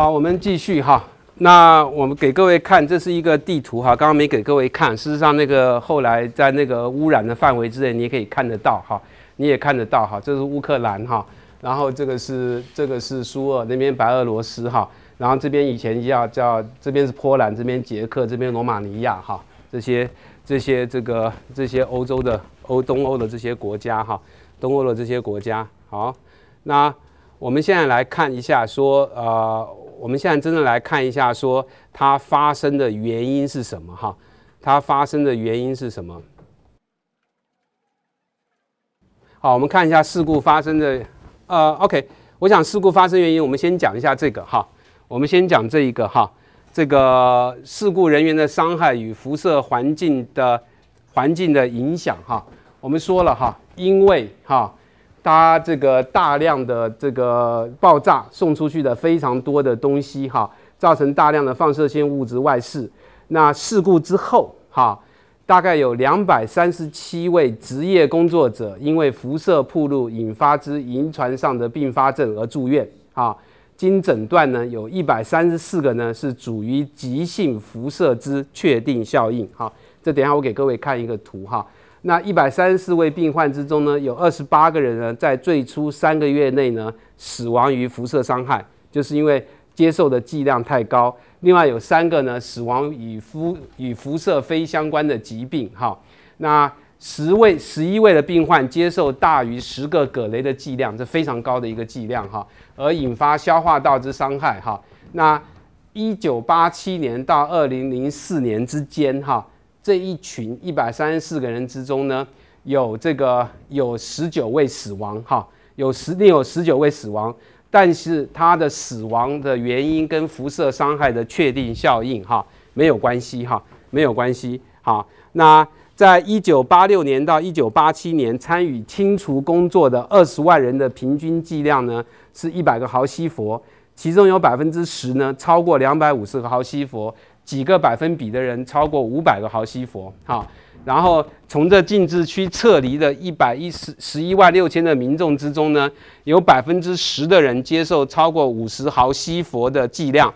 好，我们继续哈。那我们给各位看，这是一个地图哈。刚刚没给各位看，事实上那个后来在那个污染的范围之内，你也可以看得到哈。你也看得到哈。这是乌克兰哈，然后这个是这个是苏俄那边白俄罗斯哈，然后这边以前叫叫这边是波兰，这边捷克，这边罗马尼亚哈，这些这些这个这些欧洲的欧东欧的这些国家哈，东欧的这些国家。好，那我们现在来看一下说呃。我们现在真的来看一下，说它发生的原因是什么哈？它发生的原因是什么？好，我们看一下事故发生的。呃，OK，我想事故发生原因，我们先讲一下这个哈。我们先讲这一个哈，这个事故人员的伤害与辐射环境的环境的影响哈。我们说了哈，因为哈。它这个大量的这个爆炸送出去的非常多的东西哈，造成大量的放射性物质外泄。那事故之后哈，大概有两百三十七位职业工作者因为辐射暴露引发之银船上的并发症而住院啊。经诊断呢，有一百三十四个呢是属于急性辐射之确定效应哈。这等下我给各位看一个图哈。那一百三十四位病患之中呢，有二十八个人呢，在最初三个月内呢，死亡于辐射伤害，就是因为接受的剂量太高。另外有三个呢，死亡与辐与辐射非相关的疾病。哈，那十位、十一位的病患接受大于十个葛雷的剂量，这非常高的一个剂量哈，而引发消化道之伤害。哈，那一九八七年到二零零四年之间哈。这一群一百三十四个人之中呢，有这个有十九位死亡哈，有十另有十九位死亡，但是他的死亡的原因跟辐射伤害的确定效应哈没有关系哈，没有关系哈。那在一九八六年到一九八七年参与清除工作的二十万人的平均剂量呢，是一百个毫西弗，其中有百分之十呢超过两百五十个毫西弗。几个百分比的人超过五百个毫西弗，好，然后从这禁制区撤离的一百一十十一万六千的民众之中呢，有百分之十的人接受超过五十毫西弗的剂量。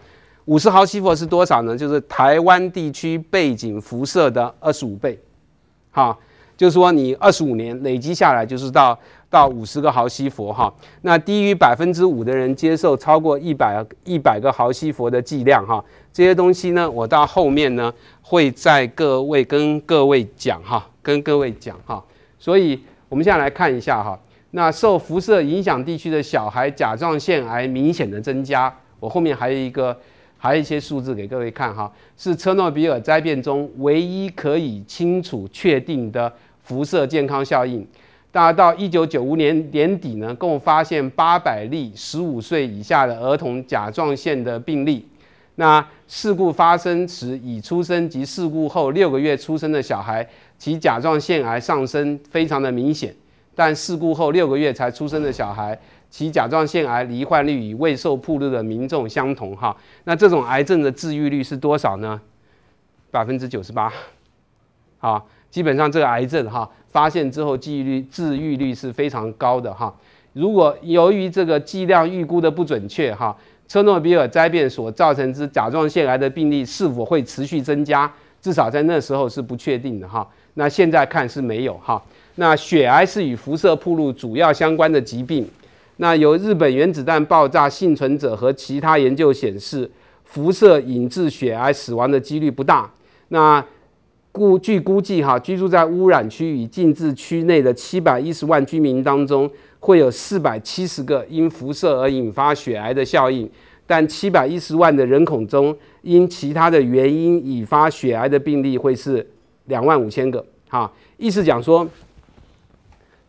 五十毫西弗是多少呢？就是台湾地区背景辐射的二十五倍，好，就是说你二十五年累积下来就是到。到五十个毫西弗哈，那低于百分之五的人接受超过一百一百个毫西弗的剂量哈，这些东西呢，我到后面呢会在各位跟各位讲哈，跟各位讲哈。所以我们现在来看一下哈，那受辐射影响地区的小孩甲状腺癌明显的增加，我后面还有一个还有一些数字给各位看哈，是车诺比尔灾变中唯一可以清楚确定的辐射健康效应。大家到一九九五年年底呢，共发现八百例十五岁以下的儿童甲状腺的病例。那事故发生时已出生及事故后六个月出生的小孩，其甲状腺癌上升非常的明显。但事故后六个月才出生的小孩，其甲状腺癌罹患率与未受曝露的民众相同。哈，那这种癌症的治愈率是多少呢？百分之九十八。好，基本上这个癌症哈。发现之后，治愈率治愈率是非常高的哈。如果由于这个剂量预估的不准确哈，切诺比尔灾变所造成之甲状腺癌的病例是否会持续增加？至少在那时候是不确定的哈。那现在看是没有哈。那血癌是与辐射暴露主要相关的疾病。那由日本原子弹爆炸幸存者和其他研究显示，辐射引致血癌死亡的几率不大。那估据估计，哈，居住在污染区与禁制区内的七百一十万居民当中，会有四百七十个因辐射而引发血癌的效应，但七百一十万的人口中，因其他的原因引发血癌的病例会是两万五千个，哈，意思讲说，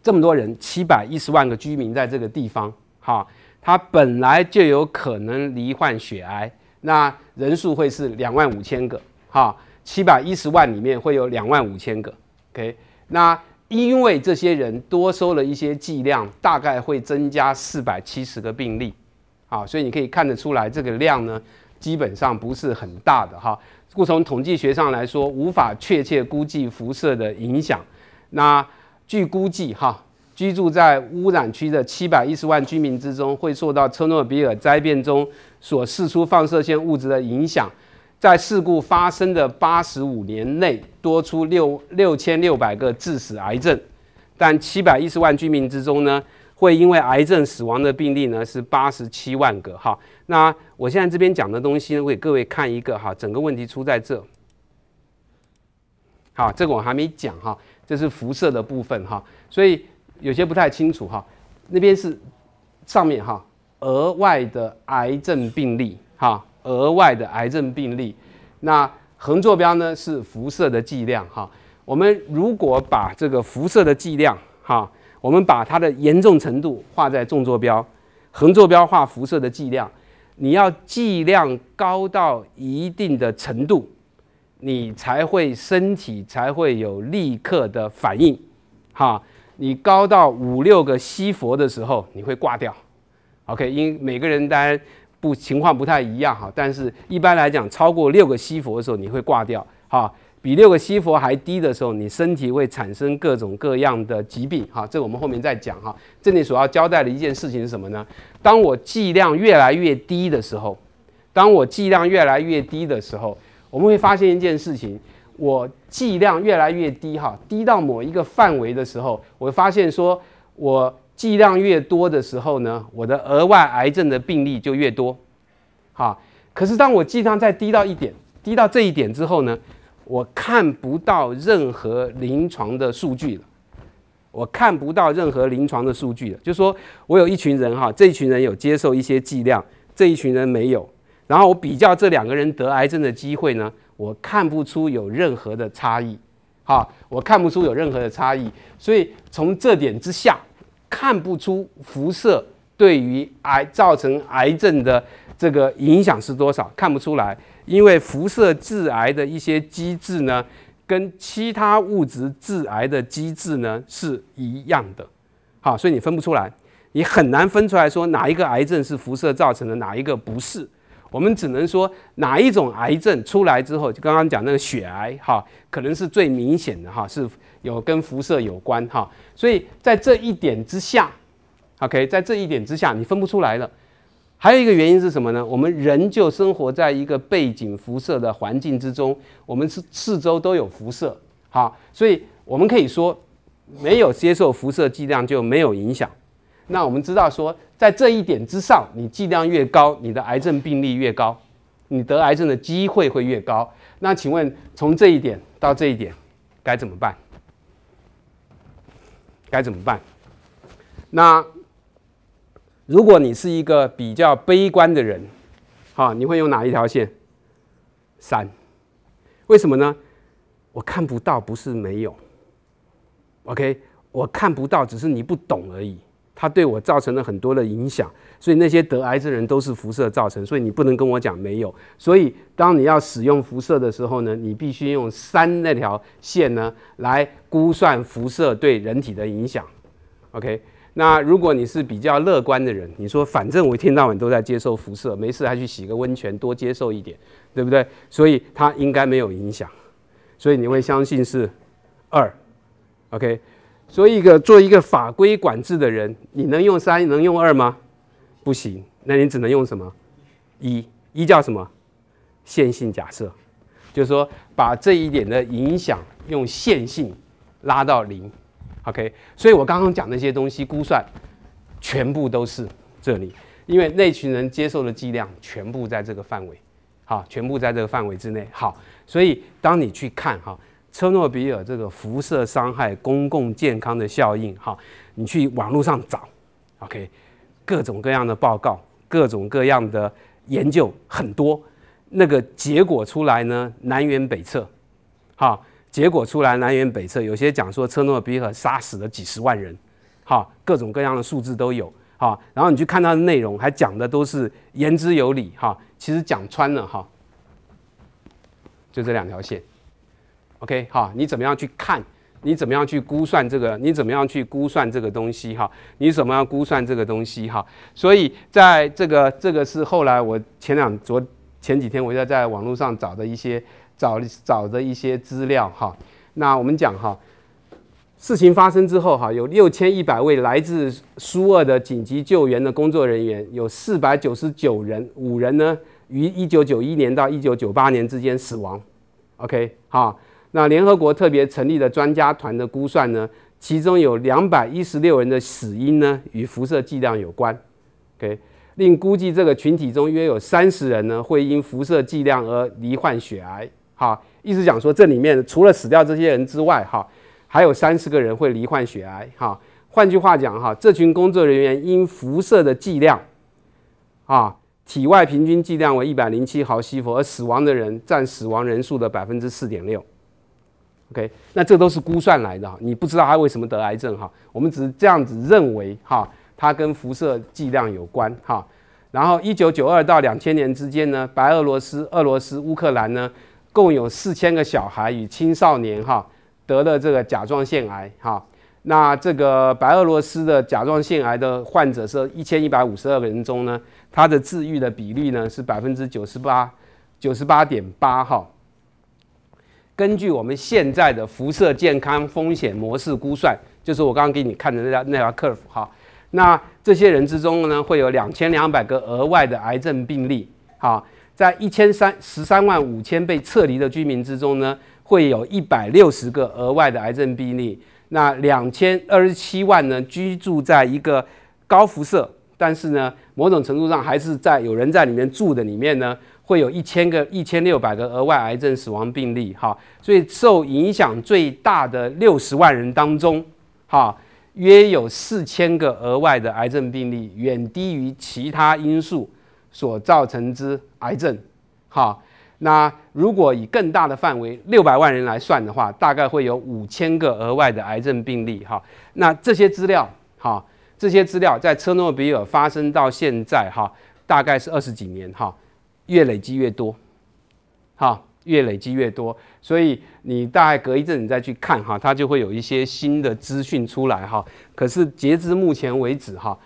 这么多人，七百一十万个居民在这个地方，哈，他本来就有可能罹患血癌，那人数会是两万五千个，哈。七百一十万里面会有两万五千个，OK，那因为这些人多收了一些剂量，大概会增加四百七十个病例，啊，所以你可以看得出来，这个量呢基本上不是很大的哈。故从统计学上来说，无法确切估计辐射的影响。那据估计，哈，居住在污染区的七百一十万居民之中，会受到车诺比尔灾变中所释出放射线物质的影响。在事故发生的八十五年内，多出六六千六百个致死癌症，但七百一十万居民之中呢，会因为癌症死亡的病例呢是八十七万个。哈，那我现在这边讲的东西，我给各位看一个哈，整个问题出在这。好，这个我还没讲哈，这是辐射的部分哈，所以有些不太清楚哈。那边是上面哈，额外的癌症病例哈。额外的癌症病例，那横坐标呢是辐射的剂量哈。我们如果把这个辐射的剂量哈，我们把它的严重程度画在纵坐标，横坐标画辐射的剂量。你要剂量高到一定的程度，你才会身体才会有立刻的反应哈。你高到五六个西佛的时候，你会挂掉。OK，因每个人当然。不，情况不太一样哈。但是，一般来讲，超过六个西佛的时候，你会挂掉哈。比六个西佛还低的时候，你身体会产生各种各样的疾病哈。这我们后面再讲哈。这里所要交代的一件事情是什么呢？当我剂量越来越低的时候，当我剂量越来越低的时候，我们会发现一件事情：我剂量越来越低哈，低到某一个范围的时候，我会发现说我。剂量越多的时候呢，我的额外癌症的病例就越多。好，可是当我剂量再低到一点，低到这一点之后呢，我看不到任何临床的数据了。我看不到任何临床的数据了，就说我有一群人哈，这一群人有接受一些剂量，这一群人没有。然后我比较这两个人得癌症的机会呢，我看不出有任何的差异。哈，我看不出有任何的差异。所以从这点之下。看不出辐射对于癌造成癌症的这个影响是多少，看不出来，因为辐射致癌的一些机制呢，跟其他物质致癌的机制呢是一样的，好，所以你分不出来，你很难分出来说哪一个癌症是辐射造成的，哪一个不是。我们只能说哪一种癌症出来之后，就刚刚讲那个血癌，哈，可能是最明显的，哈，是。有跟辐射有关哈，所以在这一点之下，OK，在这一点之下你分不出来了。还有一个原因是什么呢？我们人就生活在一个背景辐射的环境之中，我们是四周都有辐射哈，所以我们可以说没有接受辐射剂量就没有影响。那我们知道说在这一点之上，你剂量越高，你的癌症病例越高，你得癌症的机会会越高。那请问从这一点到这一点该怎么办？该怎么办？那如果你是一个比较悲观的人，好，你会用哪一条线？三？为什么呢？我看不到，不是没有。OK，我看不到，只是你不懂而已。它对我造成了很多的影响，所以那些得癌症人都是辐射造成，所以你不能跟我讲没有。所以当你要使用辐射的时候呢，你必须用三那条线呢来估算辐射对人体的影响。OK，那如果你是比较乐观的人，你说反正我一天到晚都在接受辐射，没事还去洗个温泉，多接受一点，对不对？所以它应该没有影响，所以你会相信是二。OK。所以一个做一个法规管制的人，你能用三能用二吗？不行，那你只能用什么？一，一叫什么？线性假设，就是说把这一点的影响用线性拉到零，OK。所以我刚刚讲那些东西估算，全部都是这里，因为那群人接受的剂量全部在这个范围，好，全部在这个范围之内。好，所以当你去看哈。车诺比尔这个辐射伤害公共健康的效应，哈，你去网络上找，OK，各种各样的报告，各种各样的研究很多，那个结果出来呢，南辕北辙，哈，结果出来南辕北辙，有些讲说车诺比尔杀死了几十万人，哈，各种各样的数字都有，哈，然后你去看它的内容，还讲的都是言之有理，哈，其实讲穿了，哈，就这两条线。OK，哈，你怎么样去看？你怎么样去估算这个？你怎么样去估算这个东西？哈，你怎么样估算这个东西？哈，所以在这个这个是后来我前两昨前几天我在在网络上找的一些找找的一些资料。哈，那我们讲哈，事情发生之后，哈，有六千一百位来自苏俄的紧急救援的工作人员，有四百九十九人，五人呢于一九九一年到一九九八年之间死亡。OK，哈。那联合国特别成立的专家团的估算呢，其中有两百一十六人的死因呢与辐射剂量有关。OK，另估计这个群体中约有三十人呢会因辐射剂量而罹患血癌。哈，意思讲说这里面除了死掉这些人之外，哈，还有三十个人会罹患血癌。哈，换句话讲，哈，这群工作人员因辐射的剂量，啊，体外平均剂量为一百零七毫西弗，而死亡的人占死亡人数的百分之四点六。OK，那这都是估算来的，你不知道他为什么得癌症哈。我们只是这样子认为哈，它跟辐射剂量有关哈。然后一九九二到两千年之间呢，白俄罗斯、俄罗斯、乌克兰呢，共有四千个小孩与青少年哈得了这个甲状腺癌哈。那这个白俄罗斯的甲状腺癌的患者是一千一百五十二个人中呢，他的治愈的比率呢是百分之九十八，九十八点八哈。根据我们现在的辐射健康风险模式估算，就是我刚刚给你看的那条那条 curve 哈，那这些人之中呢，会有两千两百个额外的癌症病例好，在一千三十三万五千被撤离的居民之中呢，会有一百六十个额外的癌症病例。那两千二十七万呢，居住在一个高辐射，但是呢，某种程度上还是在有人在里面住的里面呢。会有一千个、一千六百个额外癌症死亡病例，哈，所以受影响最大的六十万人当中，哈，约有四千个额外的癌症病例，远低于其他因素所造成之癌症，哈。那如果以更大的范围，六百万人来算的话，大概会有五千个额外的癌症病例，哈。那这些资料，哈，这些资料在车诺比尔发生到现在，哈，大概是二十几年，哈。越累积越多，哈，越累积越多，所以你大概隔一阵你再去看哈，它就会有一些新的资讯出来哈。可是截至目前为止哈，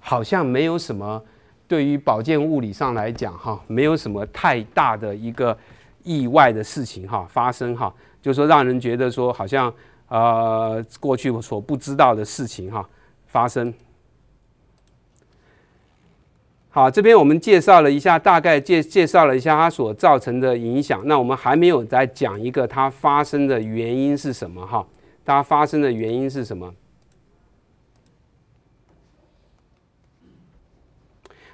好像没有什么对于保健物理上来讲哈，没有什么太大的一个意外的事情哈发生哈，就说让人觉得说好像呃过去所不知道的事情哈发生。好，这边我们介绍了一下，大概介介绍了一下它所造成的影响。那我们还没有在讲一个它发生的原因是什么哈？它发生的原因是什么？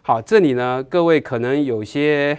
好，这里呢，各位可能有些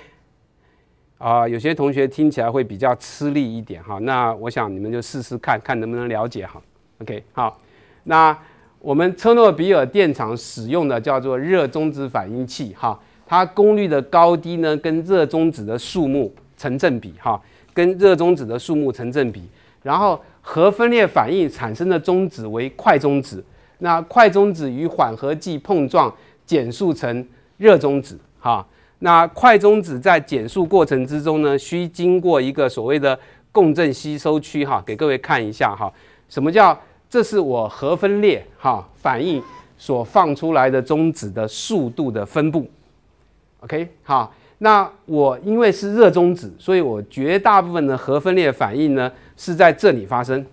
啊，有些同学听起来会比较吃力一点哈。那我想你们就试试看看能不能了解哈。OK，好，那。我们车诺比尔电厂使用的叫做热中子反应器，哈，它功率的高低呢跟热中子的数目成正比，哈，跟热中子的数目成正比。然后核分裂反应产生的中子为快中子，那快中子与缓和剂碰撞减速成热中子，哈，那快中子在减速过程之中呢需经过一个所谓的共振吸收区，哈，给各位看一下，哈，什么叫？这是我核分裂哈反应所放出来的中子的速度的分布，OK 好，那我因为是热中子，所以我绝大部分的核分裂反应呢是在这里发生，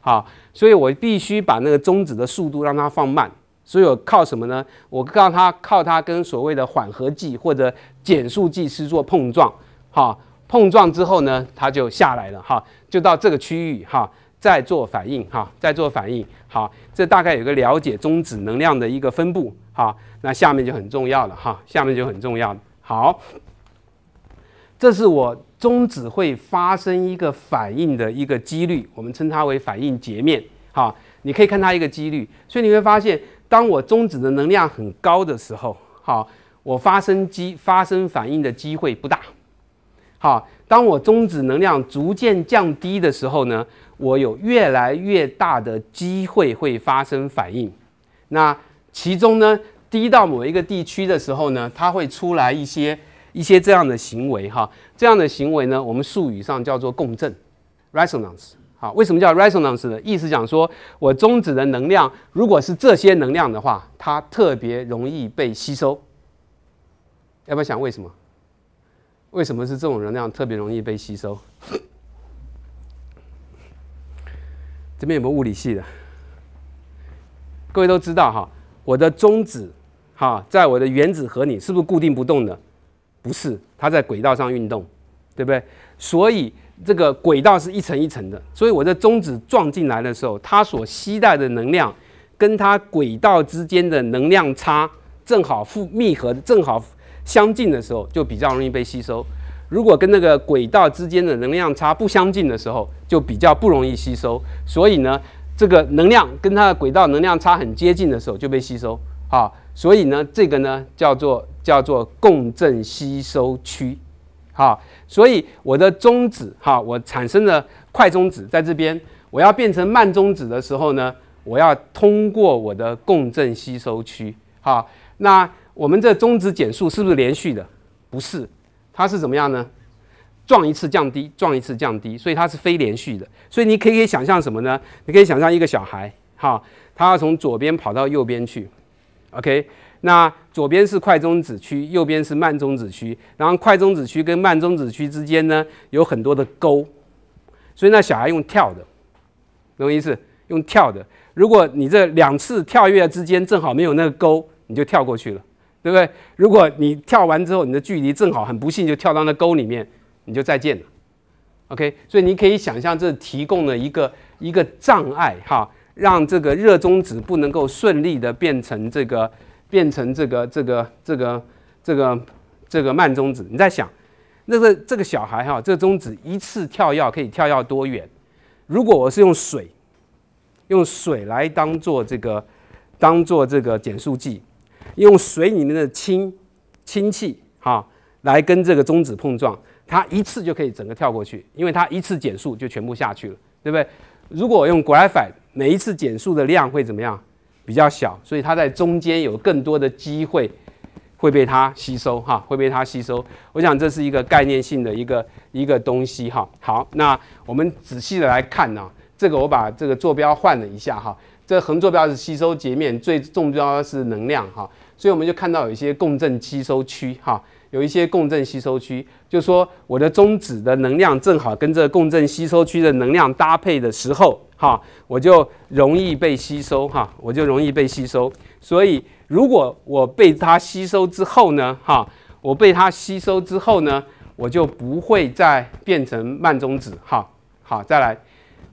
好，所以我必须把那个中子的速度让它放慢，所以我靠什么呢？我靠它靠它跟所谓的缓和剂或者减速剂是做碰撞，好，碰撞之后呢，它就下来了哈，就到这个区域哈。再做反应哈，再做反应好，这大概有个了解中子能量的一个分布哈。那下面就很重要了哈，下面就很重要。好，这是我中子会发生一个反应的一个几率，我们称它为反应截面哈。你可以看它一个几率，所以你会发现，当我中子的能量很高的时候，好，我发生机发生反应的机会不大。好，当我中子能量逐渐降低的时候呢？我有越来越大的机会会发生反应，那其中呢，低到某一个地区的时候呢，它会出来一些一些这样的行为哈，这样的行为呢，我们术语上叫做共振 （resonance）。好，为什么叫 resonance 呢？意思讲说，我中指的能量如果是这些能量的话，它特别容易被吸收。要不要想为什么？为什么是这种能量特别容易被吸收？这边有没有物理系的？各位都知道哈，我的中子哈，在我的原子核里是不是固定不动的？不是，它在轨道上运动，对不对？所以这个轨道是一层一层的。所以我的中子撞进来的时候，它所吸带的能量跟它轨道之间的能量差正好复密合，正好相近的时候，就比较容易被吸收。如果跟那个轨道之间的能量差不相近的时候，就比较不容易吸收。所以呢，这个能量跟它的轨道能量差很接近的时候就被吸收。好，所以呢，这个呢叫做叫做共振吸收区。好，所以我的中子哈，我产生的快中子在这边，我要变成慢中子的时候呢，我要通过我的共振吸收区。好，那我们这中子减速是不是连续的？不是。它是怎么样呢？撞一次降低，撞一次降低，所以它是非连续的。所以你可以想象什么呢？你可以想象一个小孩，哈，他要从左边跑到右边去。OK，那左边是快中子区，右边是慢中子区，然后快中子区跟慢中子区之间呢有很多的沟，所以那小孩用跳的，懂我意思？用跳的。如果你这两次跳跃之间正好没有那个沟，你就跳过去了。对不对？如果你跳完之后，你的距离正好很不幸就跳到那沟里面，你就再见了。OK，所以你可以想象这提供了一个一个障碍哈，让这个热中子不能够顺利的变成这个变成这个这个这个这个这个慢中子。你在想，那个这个小孩哈，这中子一次跳跃可以跳跃多远？如果我是用水，用水来当做这个当做这个减速剂。用水里面的氢氢气哈来跟这个中子碰撞，它一次就可以整个跳过去，因为它一次减速就全部下去了，对不对？如果用 graphite，每一次减速的量会怎么样？比较小，所以它在中间有更多的机会会被它吸收哈，会被它吸收。我想这是一个概念性的一个一个东西哈。好，那我们仔细的来看呢，这个我把这个坐标换了一下哈，这横坐标是吸收截面，重要标是能量哈。所以我们就看到有一些共振吸收区，哈，有一些共振吸收区，就说我的中子的能量正好跟这共振吸收区的能量搭配的时候，哈，我就容易被吸收，哈，我就容易被吸收。所以如果我被它吸收之后呢，哈，我被它吸收之后呢，我就不会再变成慢中子，哈。好，再来，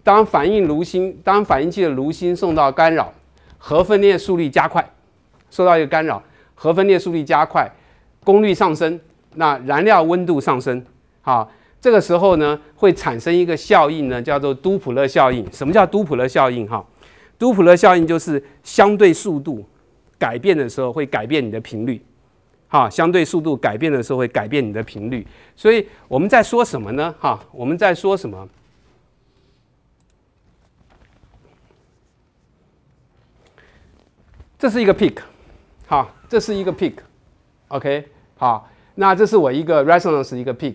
当反应炉芯，当反应器的炉芯受到干扰，核分裂速率加快。受到一个干扰，核分裂速率加快，功率上升，那燃料温度上升，好，这个时候呢会产生一个效应呢，叫做都普勒效应。什么叫都普勒效应？哈，都普勒效应就是相对速度改变的时候会改变你的频率，哈，相对速度改变的时候会改变你的频率。所以我们在说什么呢？哈，我们在说什么？这是一个 peak。啊，这是一个 peak，OK，好，那这是我一个 resonance 一个 peak。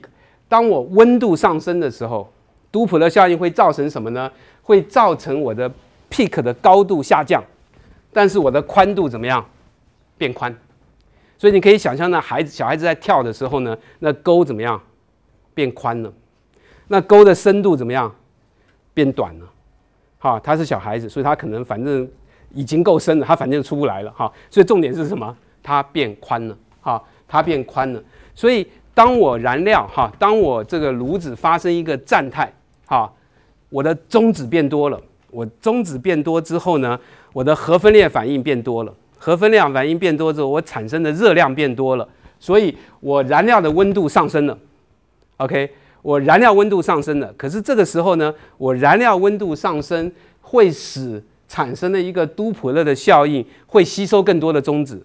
当我温度上升的时候，杜普勒效应会造成什么呢？会造成我的 peak 的高度下降，但是我的宽度怎么样？变宽。所以你可以想象，那孩子小孩子在跳的时候呢，那沟怎么样？变宽了。那沟的深度怎么样？变短了。好，他是小孩子，所以他可能反正。已经够深了，它反正出不来了哈。所以重点是什么？它变宽了哈，它变宽了。所以当我燃料哈，当我这个炉子发生一个站态哈，我的中子变多了。我中子变多之后呢，我的核分裂反应变多了。核分裂反应变多之后，我产生的热量变多了。所以我燃料的温度上升了。OK，我燃料温度上升了。可是这个时候呢，我燃料温度上升会使产生的一个都普勒的效应会吸收更多的中子，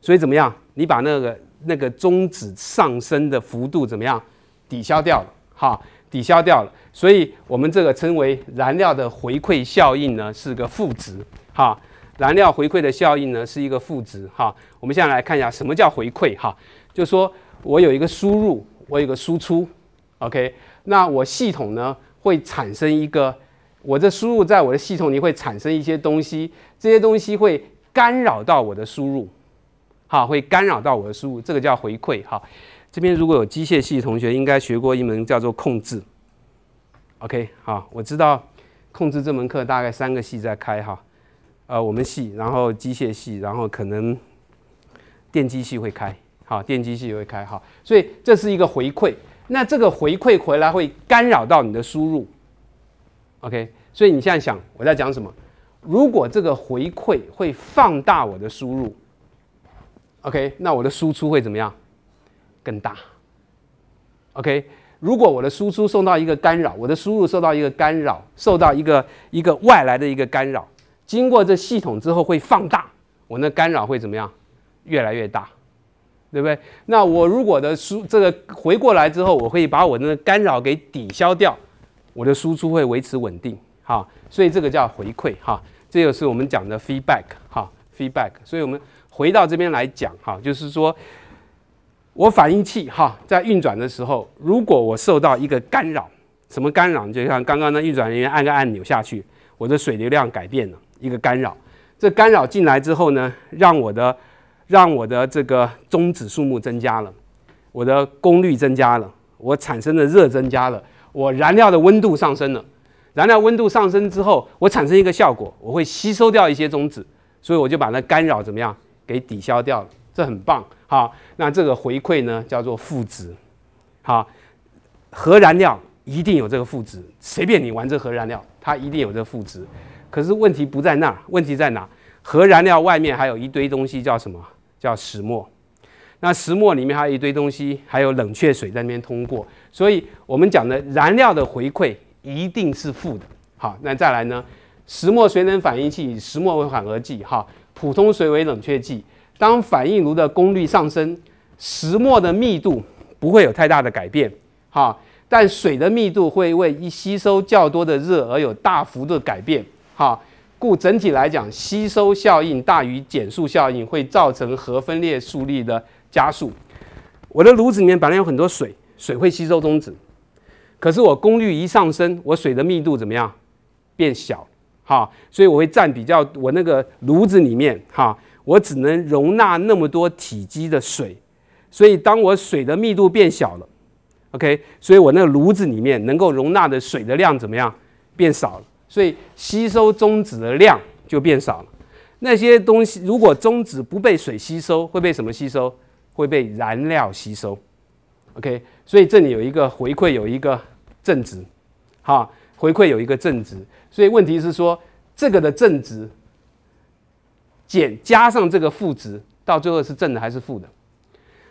所以怎么样？你把那个那个中子上升的幅度怎么样抵消掉了？哈，抵消掉了。所以我们这个称为燃料的回馈效应呢，是个负值。哈，燃料回馈的效应呢是一个负值。哈，我们现在来看一下什么叫回馈。哈，就说我有一个输入，我有一个输出。OK，那我系统呢会产生一个。我这输入在我的系统里会产生一些东西，这些东西会干扰到我的输入，好，会干扰到我的输入，这个叫回馈，哈。这边如果有机械系同学，应该学过一门叫做控制，OK，好，我知道控制这门课大概三个系在开，哈，呃，我们系，然后机械系，然后可能电机系会开，好，电机系会开，好，所以这是一个回馈，那这个回馈回来会干扰到你的输入。OK，所以你现在想我在讲什么？如果这个回馈会放大我的输入，OK，那我的输出会怎么样？更大。OK，如果我的输出受到一个干扰，我的输入受到一个干扰，受到一个一个外来的一个干扰，经过这系统之后会放大，我那干扰会怎么样？越来越大，对不对？那我如果的输这个回过来之后，我会把我那干扰给抵消掉。我的输出会维持稳定，哈，所以这个叫回馈，哈，这个是我们讲的 feedback，哈，feedback。所以我们回到这边来讲，哈，就是说我反应器，哈，在运转的时候，如果我受到一个干扰，什么干扰？就像刚刚那运转人员按个按钮下去，我的水流量改变了，一个干扰。这干扰进来之后呢，让我的让我的这个中子数目增加了，我的功率增加了，我产生的热增加了。我燃料的温度上升了，燃料温度上升之后，我产生一个效果，我会吸收掉一些中子，所以我就把那干扰怎么样给抵消掉，了，这很棒哈。那这个回馈呢，叫做负值，好，核燃料一定有这个负值，随便你玩这核燃料，它一定有这负值。可是问题不在那儿，问题在哪？核燃料外面还有一堆东西叫什么？叫石墨。那石墨里面还有一堆东西，还有冷却水在那边通过，所以我们讲的燃料的回馈一定是负的。好，那再来呢？石墨水冷反应器以石墨为缓和剂，哈，普通水为冷却剂。当反应炉的功率上升，石墨的密度不会有太大的改变，哈，但水的密度会为一吸收较多的热而有大幅度改变，哈。故整体来讲，吸收效应大于减速效应，会造成核分裂速率的。加速，我的炉子里面本来有很多水，水会吸收中子，可是我功率一上升，我水的密度怎么样变小？哈，所以我会占比较我那个炉子里面哈，我只能容纳那么多体积的水，所以当我水的密度变小了，OK，所以我那个炉子里面能够容纳的水的量怎么样变少了？所以吸收中子的量就变少了。那些东西如果中子不被水吸收，会被什么吸收？会被燃料吸收，OK，所以这里有一个回馈，有一个正值，哈，回馈有一个正值，所以问题是说这个的正值减加上这个负值，到最后是正的还是负的？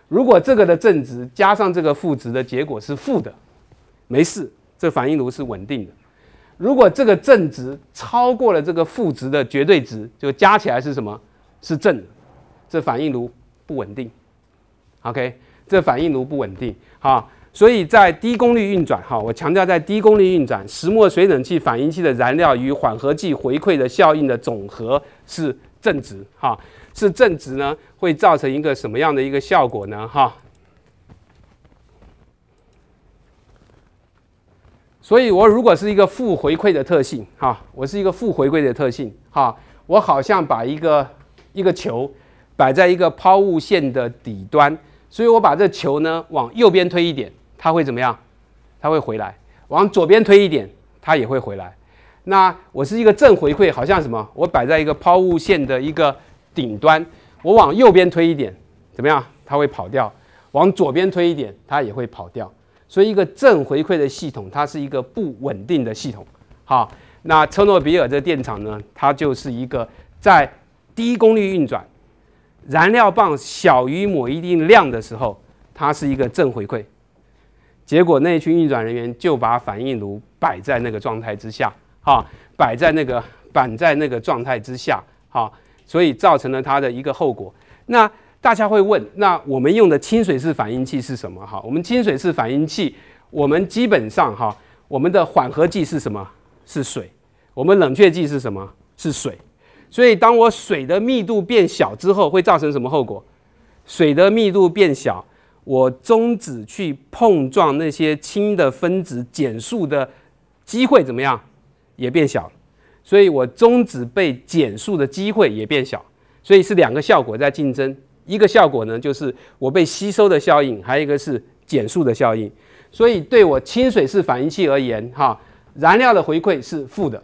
如果这个的正值加上这个负值的结果是负的，没事，这反应炉是稳定的。如果这个正值超过了这个负值的绝对值，就加起来是什么？是正的，这反应炉不稳定。OK，这反应炉不稳定哈，所以在低功率运转哈，我强调在低功率运转石墨水冷器反应器的燃料与缓和剂回馈的效应的总和是正值哈，是正值呢，会造成一个什么样的一个效果呢哈？所以我如果是一个负回馈的特性哈，我是一个负回馈的特性哈，我好像把一个一个球摆在一个抛物线的底端。所以，我把这球呢往右边推一点，它会怎么样？它会回来。往左边推一点，它也会回来。那我是一个正回馈，好像什么？我摆在一个抛物线的一个顶端，我往右边推一点，怎么样？它会跑掉。往左边推一点，它也会跑掉。所以，一个正回馈的系统，它是一个不稳定的系统。好，那车诺比尔这电厂呢，它就是一个在低功率运转。燃料棒小于某一定量的时候，它是一个正回馈，结果那一群运转人员就把反应炉摆在那个状态之下，哈，摆在那个摆在那个状态之下，哈，所以造成了它的一个后果。那大家会问，那我们用的清水式反应器是什么？哈，我们清水式反应器，我们基本上哈，我们的缓和剂是什么？是水。我们冷却剂是什么？是水。所以，当我水的密度变小之后，会造成什么后果？水的密度变小，我中子去碰撞那些氢的分子减速的机会怎么样？也变小了。所以我中子被减速的机会也变小。所以是两个效果在竞争。一个效果呢，就是我被吸收的效应；还有一个是减速的效应。所以对我清水式反应器而言，哈，燃料的回馈是负的。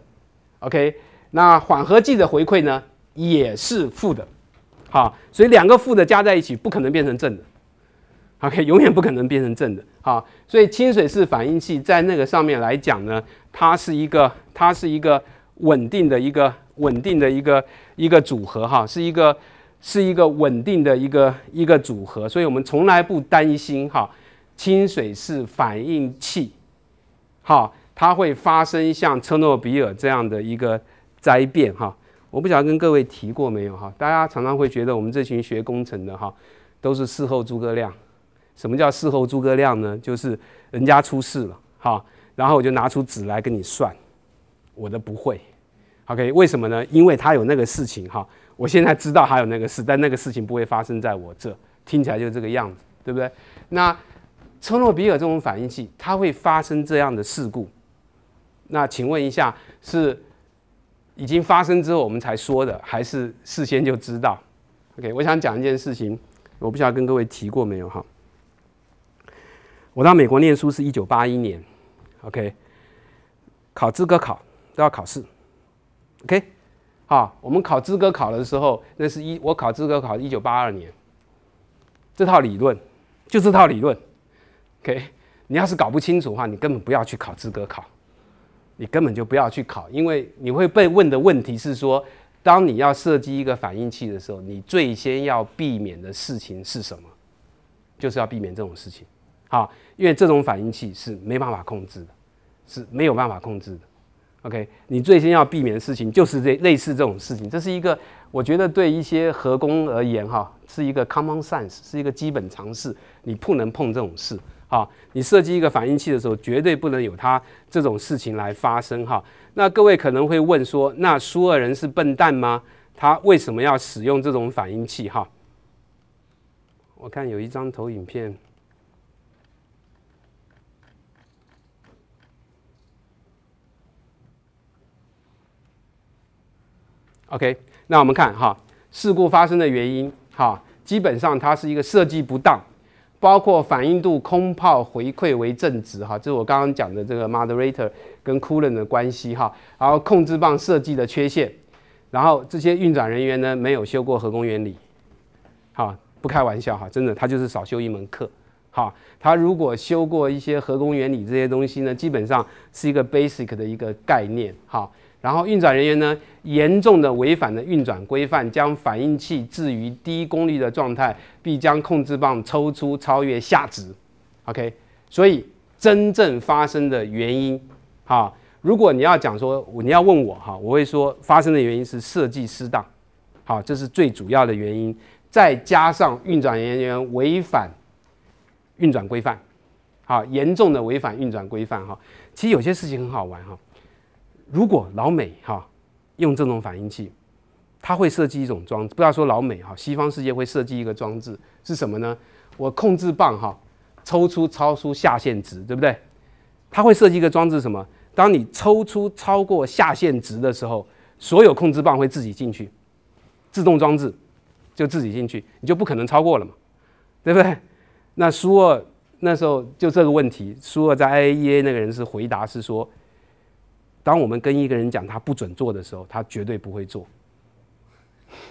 OK。那缓和剂的回馈呢，也是负的，好，所以两个负的加在一起不可能变成正的，OK，永远不可能变成正的，好，所以清水式反应器在那个上面来讲呢，它是一个它是一个稳定的一个稳定的一个一个组合哈，是一个是一个稳定的一个一个组合，所以我们从来不担心哈，清水式反应器，好，它会发生像车诺比尔这样的一个。灾变哈，我不晓得跟各位提过没有哈？大家常常会觉得我们这群学工程的哈，都是事后诸葛亮。什么叫事后诸葛亮呢？就是人家出事了哈，然后我就拿出纸来跟你算，我的不会。OK，为什么呢？因为他有那个事情哈，我现在知道还有那个事，但那个事情不会发生在我这。听起来就这个样子，对不对？那车诺比尔这种反应器，它会发生这样的事故？那请问一下是？已经发生之后我们才说的，还是事先就知道。OK，我想讲一件事情，我不知道跟各位提过没有哈。我到美国念书是1981年，OK，考资格考都要考试，OK，好，我们考资格考的时候，那是一我考资格考一九八二年，这套理论就这套理论，OK，你要是搞不清楚的话，你根本不要去考资格考。你根本就不要去考，因为你会被问的问题是说，当你要设计一个反应器的时候，你最先要避免的事情是什么？就是要避免这种事情，好，因为这种反应器是没办法控制的，是没有办法控制的。OK，你最先要避免的事情就是这类似这种事情，这是一个我觉得对一些核工而言哈，是一个 common sense，是一个基本常识，你不能碰这种事。啊，你设计一个反应器的时候，绝对不能有它这种事情来发生哈。那各位可能会问说，那苏二人是笨蛋吗？他为什么要使用这种反应器哈？我看有一张投影片。OK，那我们看哈，事故发生的原因哈，基本上它是一个设计不当。包括反应度空泡回馈为正值哈，这是我刚刚讲的这个 moderator 跟 coolant 的关系哈，然后控制棒设计的缺陷，然后这些运转人员呢没有修过核工原理，哈，不开玩笑哈，真的他就是少修一门课，哈，他如果修过一些核工原理这些东西呢，基本上是一个 basic 的一个概念，哈。然后运转人员呢，严重的违反了运转规范，将反应器置于低功率的状态，并将控制棒抽出超越下值。OK，所以真正发生的原因，哈，如果你要讲说你要问我哈，我会说发生的原因是设计失当，好，这是最主要的原因，再加上运转人员违反运转规范，好，严重的违反运转规范哈，其实有些事情很好玩哈。如果老美哈用这种反应器，他会设计一种装置。不要说老美哈，西方世界会设计一个装置是什么呢？我控制棒哈抽出超出下限值，对不对？他会设计一个装置，什么？当你抽出超过下限值的时候，所有控制棒会自己进去，自动装置就自己进去，你就不可能超过了嘛，对不对？那舒尔那时候就这个问题，舒尔在 IAEA 那个人是回答是说。当我们跟一个人讲他不准做的时候，他绝对不会做。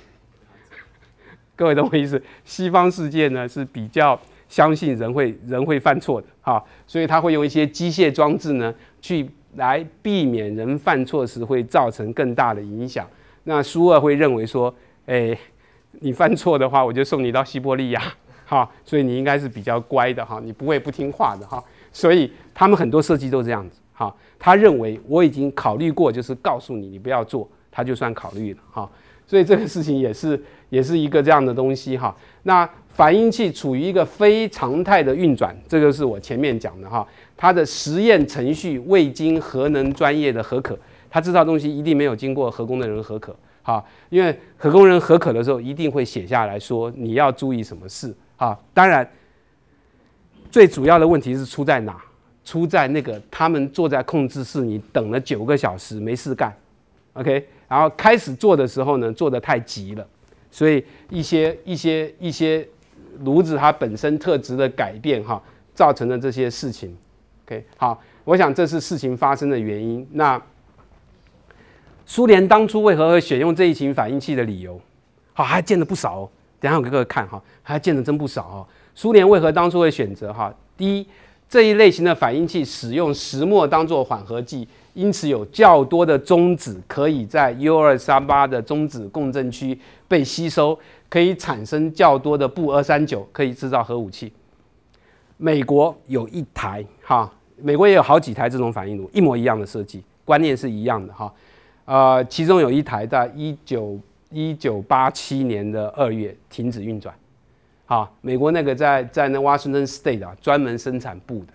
各位懂我意思？西方世界呢是比较相信人会人会犯错的哈，所以他会用一些机械装置呢去来避免人犯错时会造成更大的影响。那苏二会认为说，哎，你犯错的话，我就送你到西伯利亚 哈，所以你应该是比较乖的哈，你不会不听话的哈，所以他们很多设计都这样子。哈，他认为我已经考虑过，就是告诉你你不要做，他就算考虑了哈。所以这个事情也是也是一个这样的东西哈。那反应器处于一个非常态的运转，这个是我前面讲的哈。它的实验程序未经核能专业的核可，他制造东西一定没有经过核工的人核可哈。因为核工人核可的时候一定会写下来说你要注意什么事哈。当然，最主要的问题是出在哪？出在那个他们坐在控制室，你等了九个小时没事干，OK，然后开始做的时候呢，做的太急了，所以一些一些一些炉子它本身特质的改变哈，造成了这些事情，OK，好，我想这是事情发生的原因。那苏联当初为何会选用这一型反应器的理由？好，还见了不少，哦，等下我给各位看哈，还见的真不少哦。苏联为何当初会选择哈？第一。这一类型的反应器使用石墨当做缓和剂，因此有较多的中子可以在 U 二三八的中子共振区被吸收，可以产生较多的钚二三九，可以制造核武器。美国有一台，哈，美国也有好几台这种反应炉，一模一样的设计，观念是一样的，哈，呃，其中有一台在一九一九八七年的二月停止运转。啊，美国那个在在那 Washington State 啊，专门生产布的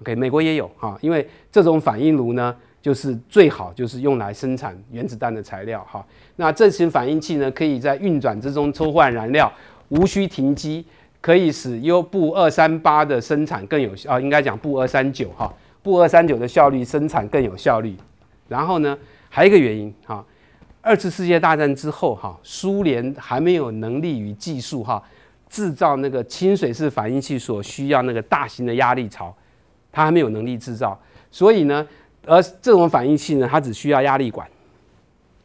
，OK，美国也有哈。因为这种反应炉呢，就是最好就是用来生产原子弹的材料哈。那这型反应器呢，可以在运转之中抽换燃料，无需停机，可以使 U 布二三八的生产更有效，啊，应该讲布二三九哈，布二三九的效率生产更有效率。然后呢，还有一个原因哈，二次世界大战之后哈，苏联还没有能力与技术哈。制造那个清水式反应器所需要那个大型的压力槽，它还没有能力制造，所以呢，而这种反应器呢，它只需要压力管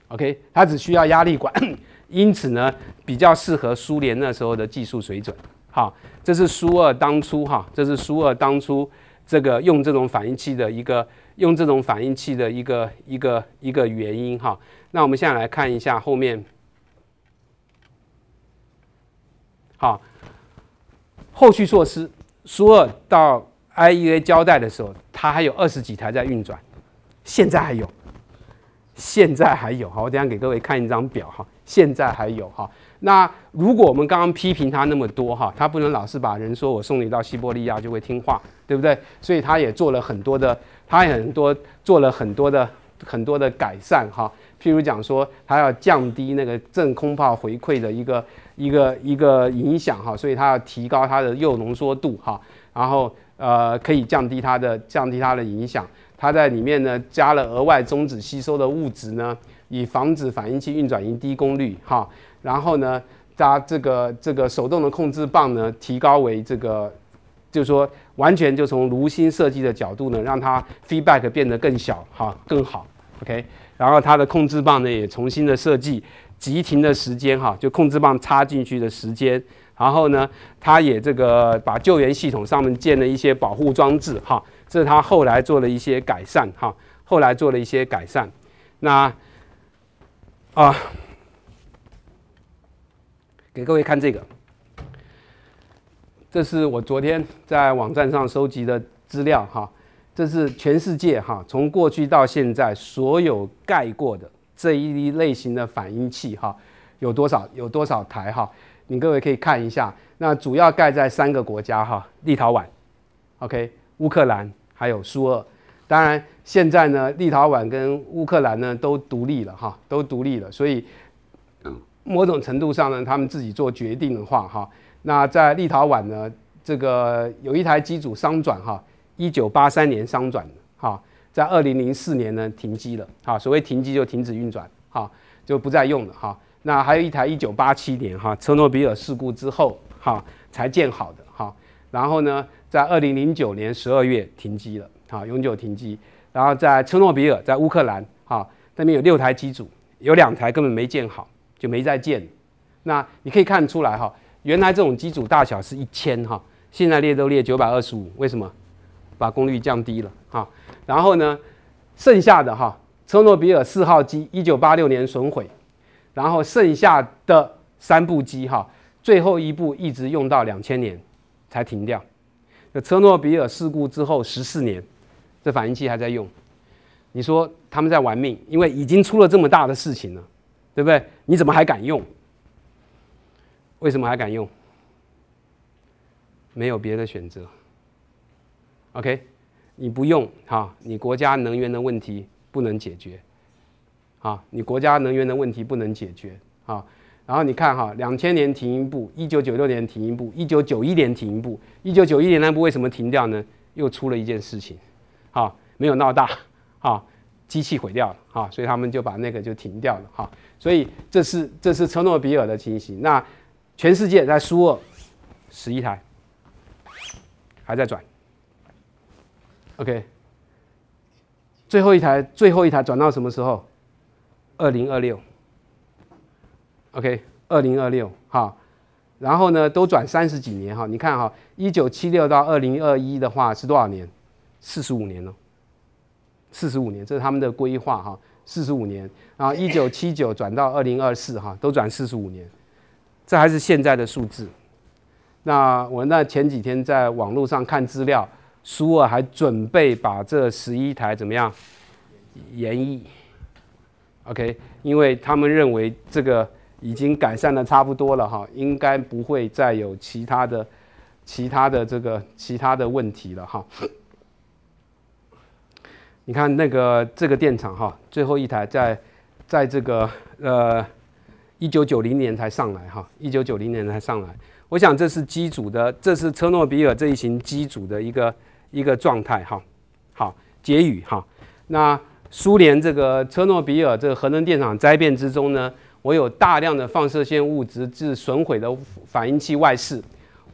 ，OK，它只需要压力管，因此呢，比较适合苏联那时候的技术水准。好，这是苏二当初哈，这是苏二当初这个用这种反应器的一个用这种反应器的一个一个一个原因哈。那我们现在来看一下后面。啊，后续措施，苏尔到 IEA 交代的时候，他还有二十几台在运转，现在还有，现在还有。好，我等下给各位看一张表哈，现在还有哈。那如果我们刚刚批评他那么多哈，他不能老是把人说我送你到西伯利亚就会听话，对不对？所以他也做了很多的，他也很多做了很多的很多的改善哈。譬如讲说，他要降低那个正空炮回馈的一个。一个一个影响哈，所以它要提高它的铀浓缩度哈，然后呃可以降低它的降低它的影响。它在里面呢加了额外中子吸收的物质呢，以防止反应器运转于低功率哈。然后呢，加这个这个手动的控制棒呢提高为这个，就是说完全就从炉心设计的角度呢，让它 feedback 变得更小哈，更好。OK，然后它的控制棒呢也重新的设计。急停的时间哈，就控制棒插进去的时间。然后呢，他也这个把救援系统上面建了一些保护装置哈，这是他后来做了一些改善哈，后来做了一些改善。那啊，给各位看这个，这是我昨天在网站上收集的资料哈，这是全世界哈，从过去到现在所有盖过的。这一类型的反应器哈，有多少有多少台哈？你各位可以看一下。那主要盖在三个国家哈：立陶宛，OK，乌克兰，还有苏俄。当然，现在呢，立陶宛跟乌克兰呢都独立了哈，都独立了。所以，某种程度上呢，他们自己做决定的话哈，那在立陶宛呢，这个有一台机组商转哈，一九八三年商转的哈。在二零零四年呢停机了，哈，所谓停机就停止运转，哈，就不再用了，哈。那还有一台一九八七年，哈，车诺比尔事故之后，哈，才建好的，哈。然后呢，在二零零九年十二月停机了，哈，永久停机。然后在车诺比尔，在乌克兰，哈，那边有六台机组，有两台根本没建好，就没再建。那你可以看出来，哈，原来这种机组大小是一千，哈，现在列都列九百二十五，为什么？把功率降低了，哈。然后呢，剩下的哈，车诺比尔四号机一九八六年损毁，然后剩下的三部机哈，最后一部一直用到两千年才停掉。那车诺比尔事故之后十四年，这反应器还在用。你说他们在玩命，因为已经出了这么大的事情了，对不对？你怎么还敢用？为什么还敢用？没有别的选择。OK。你不用哈，你国家能源的问题不能解决，啊，你国家能源的问题不能解决啊。然后你看哈，两千年停一部，一九九六年停一部，一九九一年停一部，一九九一年那部为什么停掉呢？又出了一件事情，好，没有闹大，啊，机器毁掉了，哈，所以他们就把那个就停掉了，哈。所以这是这是车诺比尔的情形。那全世界在说二十一台，还在转。OK，最后一台最后一台转到什么时候？二零二六。OK，二零二六，哈，然后呢都转三十几年哈，你看哈，一九七六到二零二一的话是多少年？四十五年哦，四十五年这是他们的规划哈，四十五年啊，一九七九转到二零二四哈，都转四十五年，这还是现在的数字。那我那前几天在网络上看资料。苏尔还准备把这十一台怎么样研议？OK，因为他们认为这个已经改善的差不多了哈，应该不会再有其他的、其他的这个、其他的问题了哈。你看那个这个电厂哈，最后一台在在这个呃一九九零年才上来哈，一九九零年才上来。我想这是机组的，这是车诺比尔这一型机组的一个。一个状态哈，好结语哈。那苏联这个车诺比尔这个核能电厂灾变之中呢，我有大量的放射线物质致损毁的反应器外饰，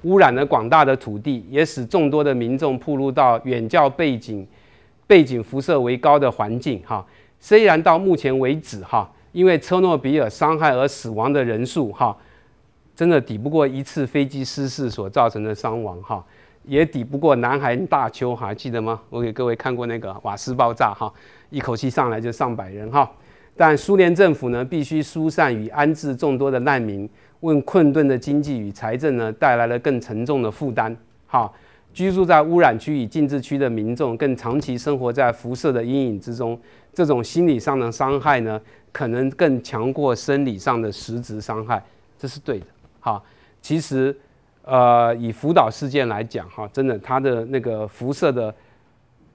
污染了广大的土地，也使众多的民众暴露到远较背景背景辐射为高的环境哈。虽然到目前为止哈，因为车诺比尔伤害而死亡的人数哈，真的抵不过一次飞机失事所造成的伤亡哈。也抵不过南韩大邱还记得吗？我给各位看过那个瓦斯爆炸哈，一口气上来就上百人哈。但苏联政府呢，必须疏散与安置众多的难民，为困顿的经济与财政呢带来了更沉重的负担哈。居住在污染区与禁制区的民众，更长期生活在辐射的阴影之中，这种心理上的伤害呢，可能更强过生理上的实质伤害，这是对的哈。其实。呃，以福岛事件来讲，哈，真的，它的那个辐射的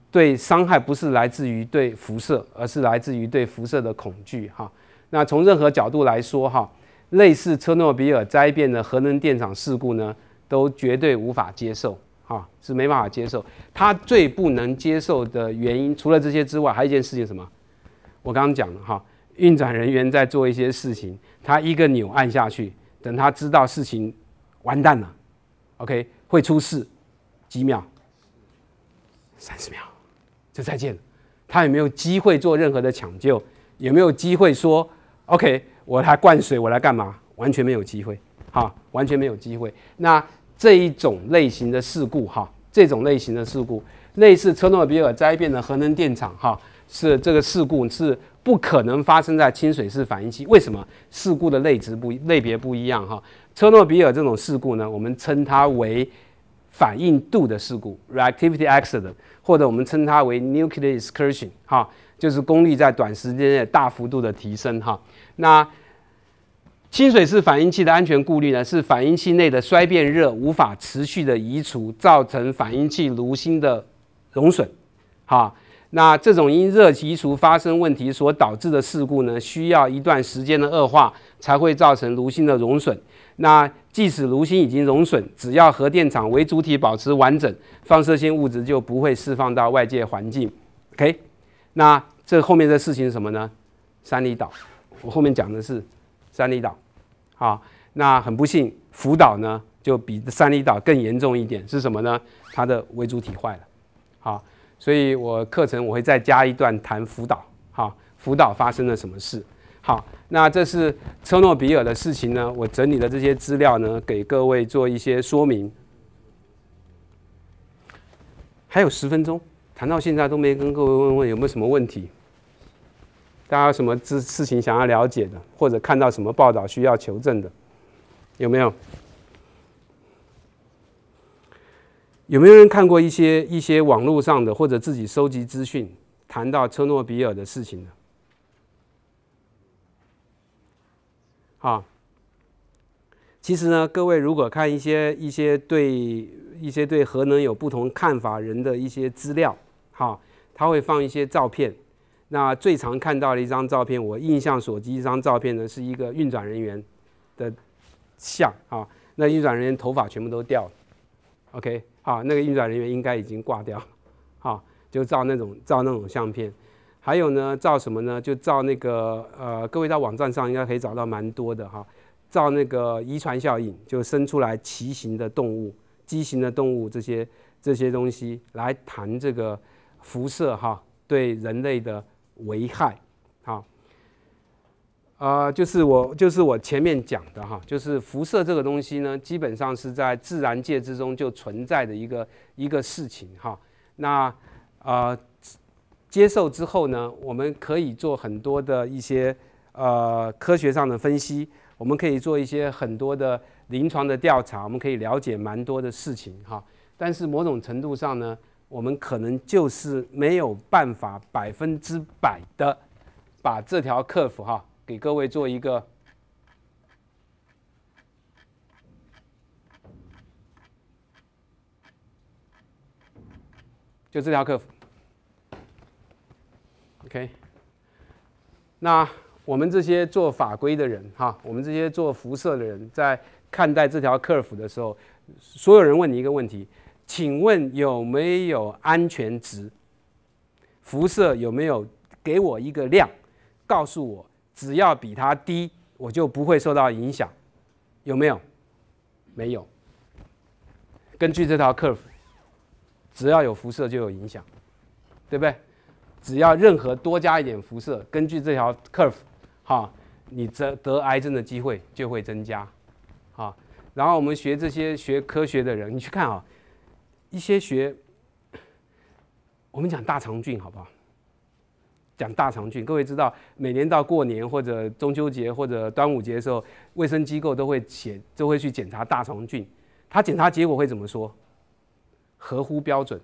对伤害不是来自于对辐射，而是来自于对辐射的恐惧，哈。那从任何角度来说，哈，类似车诺比尔灾变的核能电厂事故呢，都绝对无法接受，哈，是没办法接受。他最不能接受的原因，除了这些之外，还有一件事情什么？我刚刚讲了，哈，运转人员在做一些事情，他一个钮按下去，等他知道事情完蛋了。OK，会出事，几秒，三十秒就再见了。他也没有机会做任何的抢救，也没有机会说 OK，我来灌水，我来干嘛？完全没有机会，哈，完全没有机会。那这一种类型的事故，哈，这种类型的事故，类似车诺比尔灾变的核能电厂，哈，是这个事故是不可能发生在清水式反应器。为什么？事故的类值不类别不一样，哈。车诺比尔这种事故呢，我们称它为反应度的事故 （reactivity accident），或者我们称它为 nuclear excursion，哈，就是功率在短时间内大幅度的提升，哈。那清水式反应器的安全顾虑呢，是反应器内的衰变热无法持续的移除，造成反应器炉心的熔损，哈。那这种因热移除发生问题所导致的事故呢，需要一段时间的恶化才会造成炉心的熔损。那即使炉芯已经熔损，只要核电厂为主体保持完整，放射性物质就不会释放到外界环境。OK，那这后面的事情是什么呢？三里岛，我后面讲的是三里岛。好，那很不幸，福岛呢就比三里岛更严重一点，是什么呢？它的为主体坏了。好，所以我课程我会再加一段谈福岛。好，福岛发生了什么事？好，那这是车诺比尔的事情呢。我整理的这些资料呢，给各位做一些说明。还有十分钟，谈到现在都没跟各位问问有没有什么问题？大家有什么事事情想要了解的，或者看到什么报道需要求证的，有没有？有没有人看过一些一些网络上的，或者自己收集资讯，谈到车诺比尔的事情呢？啊，其实呢，各位如果看一些一些对一些对核能有不同看法人的一些资料，哈，他会放一些照片。那最常看到的一张照片，我印象所及，一张照片呢是一个运转人员的像，啊，那运转人员头发全部都掉了。OK，啊，那个运转人员应该已经挂掉，啊，就照那种照那种相片。还有呢，照什么呢？就照那个呃，各位到网站上应该可以找到蛮多的哈。照那个遗传效应，就生出来畸形的动物、畸形的动物这些这些东西来谈这个辐射哈对人类的危害哈。啊，就是我就是我前面讲的哈，就是辐射这个东西呢，基本上是在自然界之中就存在的一个一个事情哈。那啊。接受之后呢，我们可以做很多的一些呃科学上的分析，我们可以做一些很多的临床的调查，我们可以了解蛮多的事情哈。但是某种程度上呢，我们可能就是没有办法百分之百的把这条客服哈给各位做一个，就这条客服。OK，那我们这些做法规的人哈，我们这些做辐射的人，在看待这条 curve 的时候，所有人问你一个问题：请问有没有安全值？辐射有没有给我一个量，告诉我只要比它低，我就不会受到影响，有没有？没有。根据这条 curve，只要有辐射就有影响，对不对？只要任何多加一点辐射，根据这条 curve，哈，你得得癌症的机会就会增加，哈。然后我们学这些学科学的人，你去看啊，一些学，我们讲大肠菌好不好？讲大肠菌，各位知道，每年到过年或者中秋节或者端午节的时候，卫生机构都会写，都会去检查大肠菌，他检查结果会怎么说？合乎标准？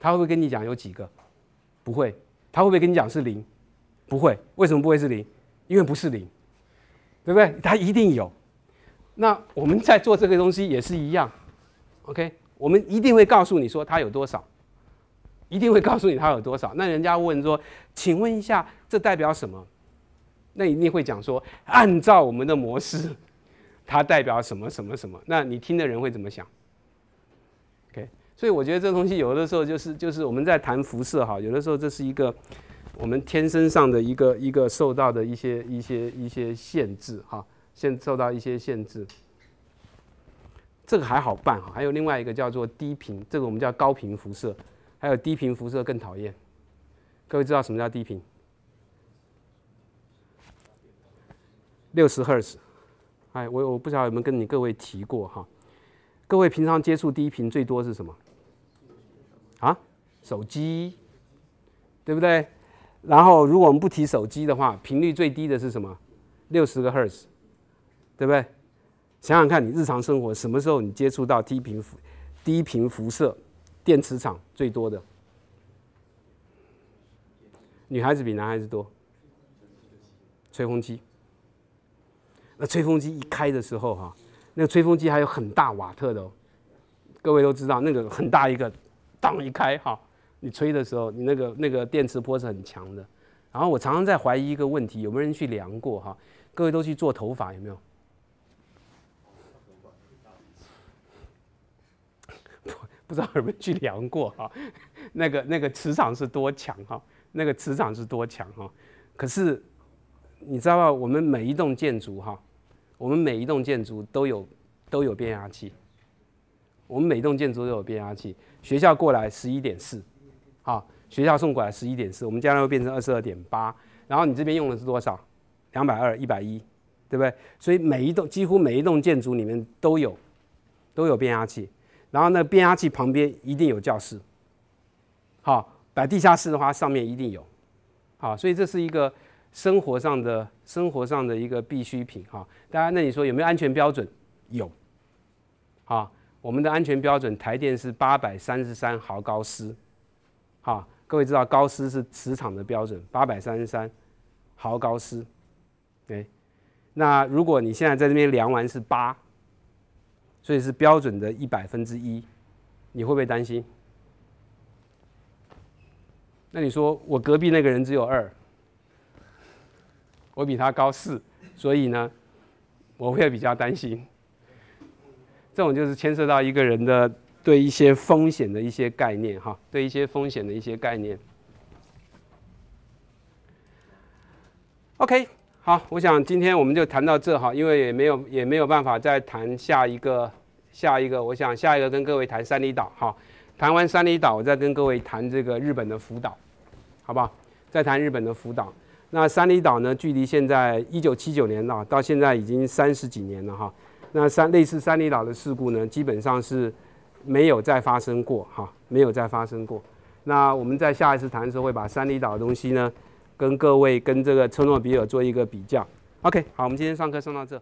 他会不会跟你讲有几个？不会。他会不会跟你讲是零？不会，为什么不会是零？因为不是零，对不对？它一定有。那我们在做这个东西也是一样，OK？我们一定会告诉你说它有多少，一定会告诉你它有多少。那人家问说：“请问一下，这代表什么？”那一定会讲说：“按照我们的模式，它代表什么什么什么。”那你听的人会怎么想？所以我觉得这东西有的时候就是就是我们在谈辐射哈，有的时候这是一个我们天生上的一个一个受到的一些一些一些限制哈，限受到一些限制。这个还好办哈，还有另外一个叫做低频，这个我们叫高频辐射，还有低频辐射更讨厌。各位知道什么叫低频？六十赫兹，哎，我我不知道有没有跟你各位提过哈，各位平常接触低频最多是什么？啊，手机，对不对？然后如果我们不提手机的话，频率最低的是什么？六十个赫兹，对不对？想想看你日常生活什么时候你接触到低频低频辐射电磁场最多的？女孩子比男孩子多，吹风机。那吹风机一开的时候哈，那个吹风机还有很大瓦特的哦，各位都知道那个很大一个。当一开哈，你吹的时候，你那个那个电磁波是很强的。然后我常常在怀疑一个问题，有没有人去量过哈？各位都去做头发有没有？不知道有没有去量过哈？那个那个磁场是多强哈？那个磁场是多强哈？可是你知道吗？我们每一栋建筑哈，我们每一栋建筑都有都有变压器，我们每一栋建筑都有变压器。学校过来十一点四，好，学校送过来十一点四，我们将来会变成二十二点八，然后你这边用的是多少？两百二，一百一，对不对？所以每一栋几乎每一栋建筑里面都有，都有变压器，然后呢，变压器旁边一定有教室，好，摆地下室的话，上面一定有，好，所以这是一个生活上的生活上的一个必需品，哈，大家那你说有没有安全标准？有，好。我们的安全标准，台电是八百三十三毫高斯，好，各位知道高斯是磁场的标准，八百三十三毫高斯。对，那如果你现在在这边量完是八，所以是标准的一百分之一，你会不会担心？那你说我隔壁那个人只有二，我比他高四，所以呢，我会比较担心。这种就是牵涉到一个人的对一些风险的一些概念哈，对一些风险的一些概念。OK，好，我想今天我们就谈到这哈，因为也没有也没有办法再谈下一个下一个，我想下一个跟各位谈三里岛哈，谈完三里岛我再跟各位谈这个日本的福岛，好不好？再谈日本的福岛。那三里岛呢，距离现在一九七九年了，到现在已经三十几年了哈。那三类似三里岛的事故呢，基本上是没有再发生过哈，没有再发生过。那我们在下一次谈的时候，会把三里岛的东西呢，跟各位跟这个车诺比尔做一个比较。OK，好，我们今天上课上到这。